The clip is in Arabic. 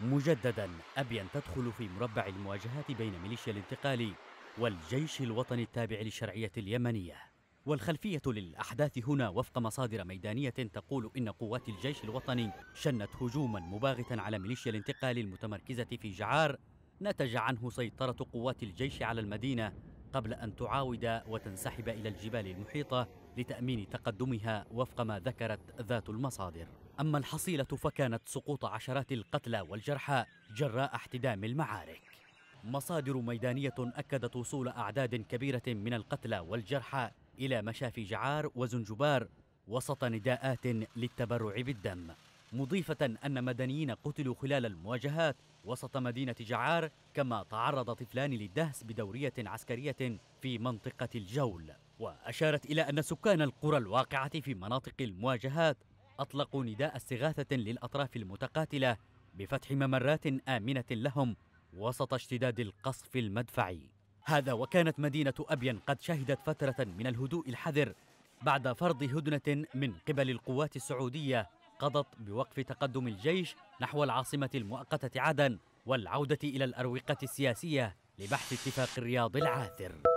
مجددا أبين تدخل في مربع المواجهات بين ميليشيا الانتقالي والجيش الوطني التابع للشرعية اليمنية والخلفية للأحداث هنا وفق مصادر ميدانية تقول إن قوات الجيش الوطني شنت هجوما مباغتا على ميليشيا الانتقال المتمركزة في جعار نتج عنه سيطرة قوات الجيش على المدينة قبل أن تعاود وتنسحب إلى الجبال المحيطة لتأمين تقدمها وفق ما ذكرت ذات المصادر أما الحصيلة فكانت سقوط عشرات القتلى والجرحى جراء احتدام المعارك مصادر ميدانية أكدت وصول أعداد كبيرة من القتلى والجرحى إلى مشافي جعار وزنجبار وسط نداءات للتبرع بالدم مضيفة أن مدنيين قتلوا خلال المواجهات وسط مدينة جعار كما تعرض طفلان للدهس بدورية عسكرية في منطقة الجول وأشارت إلى أن سكان القرى الواقعة في مناطق المواجهات أطلقوا نداء استغاثة للأطراف المتقاتلة بفتح ممرات آمنة لهم وسط اشتداد القصف المدفعي هذا وكانت مدينة أبين قد شهدت فترة من الهدوء الحذر بعد فرض هدنة من قبل القوات السعودية قضت بوقف تقدم الجيش نحو العاصمة المؤقتة عدن والعودة إلى الأروقة السياسية لبحث اتفاق الرياض العاثر